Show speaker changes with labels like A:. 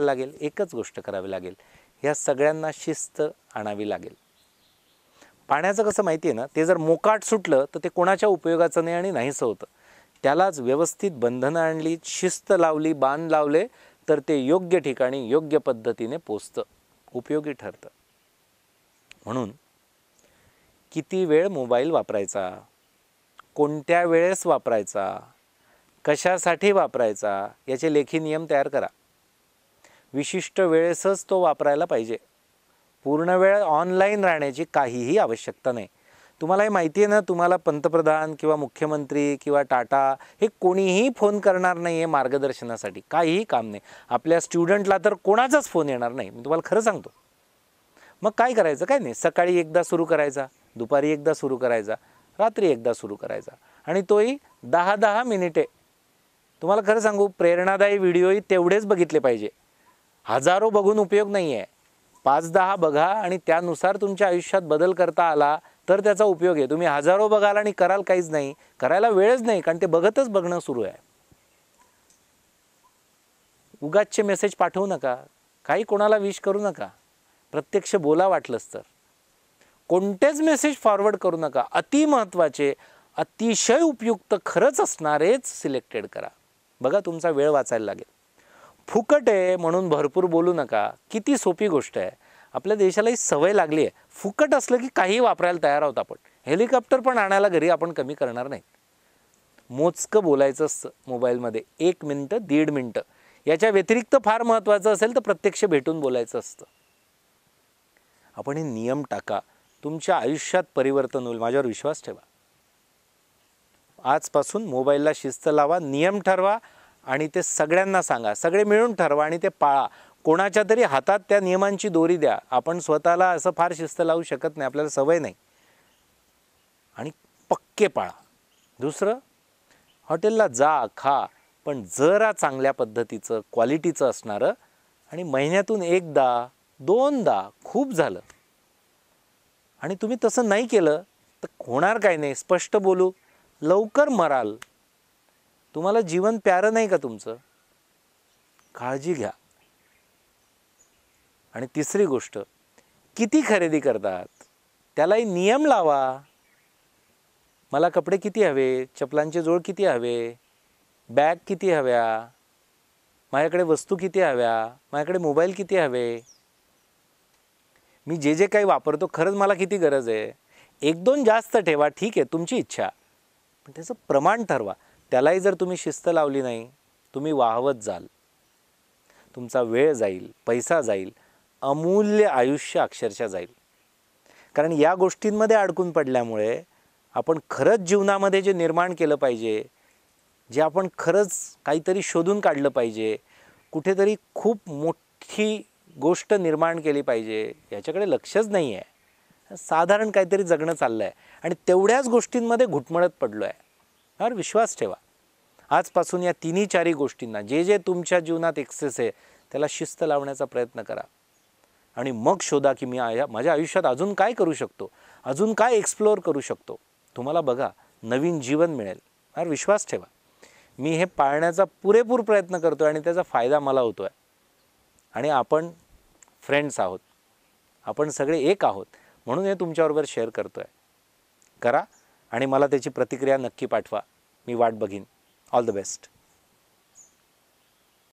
A: लागेल एकच गोष्ट करावी लागेल ह्या सगळ्यांना शिस्त आणावी लागेल पाण्याचं कसं माहिती आहे ना ते जर मोकाट सुटलं तर ते कोणाच्या उपयोगाचं नाही आणि नाहीसं होतं त्यालाच व्यवस्थित बंधनं आणली शिस्त लावली बांध लावले तर ते योग्य ठिकाणी योग्य पद्धतीने पोचतं उपयोगी ठरतं म्हणून किती वेळ मोबाईल वापरायचा कोणत्या वेळेस वापरायचा कशासाठी वापरायचा याचे लेखी नियम तयार करा विशिष्ट वेळेसच तो वापरायला पाहिजे पूर्ण वेळ ऑनलाईन राहण्याची काहीही आवश्यकता नाही तुम्हाला हे माहिती आहे ना तुम्हाला पंतप्रधान किंवा मुख्यमंत्री किंवा टाटा हे कोणीही फोन करणार नाही आहे मार्गदर्शनासाठी काहीही काम नाही आपल्या स्टुडंटला तर कोणाचाच फोन येणार नाही मी तुम्हाला खरं सांगतो मग काय करायचं काय नाही सकाळी एकदा सुरू करायचा दुपारी एकदा सुरू करायचा रात्री एकदा सुरू करायचा आणि तोही दहा दहा मिनिटे तुम्हाला खरं सांगू प्रेरणादायी व्हिडिओही तेवढेच बघितले पाहिजे हजारो बघून उपयोग नाही आहे पाच दहा बघा आणि त्यानुसार तुमच्या आयुष्यात बदल करता आला तर त्याचा उपयोग आहे तुम्ही हजारो बघाल आणि कराल काहीच नाही करायला वेळच नाही कारण ते बघतच बघणं सुरू आहे उगाचचे मेसेज पाठवू नका काही कोणाला विश करू नका प्रत्यक्ष बोला वाटलंच तर कोणतेच मेसेज फॉरवर्ड करू नका महत्वाचे अतिशय उपयुक्त खरंच असणारेच सिलेक्टेड करा बघा तुमचा वेळ वाचायला लागेल फुकट आहे म्हणून भरपूर बोलू नका किती सोपी गोष्ट आहे आपल्या देशाला ही सवय लागली आहे फुकट असलं की काही वापरायला तयार आहोत आपण हेलिकॉप्टर पण आणायला घरी आपण कमी करणार नाही मोजकं बोलायचं असतं मोबाईलमध्ये एक मिनटं दीड मिनटं याच्या व्यतिरिक्त फार महत्त्वाचं असेल तर प्रत्यक्ष भेटून बोलायचं असतं आपण हे नियम टाका तुमच्या आयुष्यात परिवर्तन होईल माझ्यावर विश्वास ठेवा आजपासून मोबाईलला शिस्त लावा नियम ठरवा आणि ते सगळ्यांना सांगा सगळे मिळून ठरवा आणि ते पाळा कोणाच्या तरी हातात त्या नियमांची दोरी द्या आपण स्वतःला असं फार शिस्त लावू शकत नाही आपल्याला सवय नाही आणि पक्के पाळा दुसरं हॉटेलला जा खा पण जरा चांगल्या पद्धतीचं क्वालिटीचं असणारं आणि महिन्यातून एकदा दोनदा खूप झालं आणि तुम्ही तसं नाही केलं तर होणार काय नाही स्पष्ट बोलू लवकर मराल तुम्हाला जीवन प्यारं नाही का तुमचं काळजी घ्या आणि तिसरी गोष्ट किती खरेदी करतात त्यालाही नियम लावा मला कपडे किती हवे चपलांचे जोड किती हवे बॅग किती हव्या माझ्याकडे वस्तू किती हव्या माझ्याकडे मोबाईल किती हवे मी जे जे काही वापरतो खरंच मला किती गरज आहे एक दोन जास्त ठेवा ठीक आहे तुमची इच्छा पण त्याचं प्रमाण ठरवा त्यालाही जर तुम्ही शिस्त लावली नाही तुम्ही वाहवत जाल तुमचा वेळ जाईल पैसा जाईल अमूल्य आयुष्य अक्षरशः जाईल कारण या गोष्टींमध्ये अडकून पडल्यामुळे आपण खरंच जीवनामध्ये जे निर्माण केलं पाहिजे जे आपण खरंच काहीतरी शोधून काढलं पाहिजे कुठेतरी खूप मोठी गोष्ट निर्माण केली पाहिजे याच्याकडे लक्षच नाही आहे साधारण काहीतरी जगणं चाललं आहे आणि तेवढ्याच गोष्टींमध्ये घुटमळत पडलो आहे यावर विश्वास ठेवा आजपासून या तिन्ही चारी गोष्टींना जे जे तुमच्या जीवनात एक्सेस आहे त्याला शिस्त लावण्याचा प्रयत्न करा आणि मग शोधा की मी आया माझ्या आयुष्यात अजून काय करू शकतो अजून काय एक्सप्लोअर करू शकतो तुम्हाला बघा नवीन जीवन मिळेल यावर विश्वास ठेवा मी हे पाळण्याचा पुरेपूर प्रयत्न करतो आणि त्याचा फायदा मला होतो आहे आणि आपण फ्रेंड्स आहोत आपण सगळे एक आहोत म्हणून हे तुमच्याबरोबर शेअर करतो आहे करा आणि मला त्याची प्रतिक्रिया नक्की पाठवा मी वाट बघीन ऑल द बेस्ट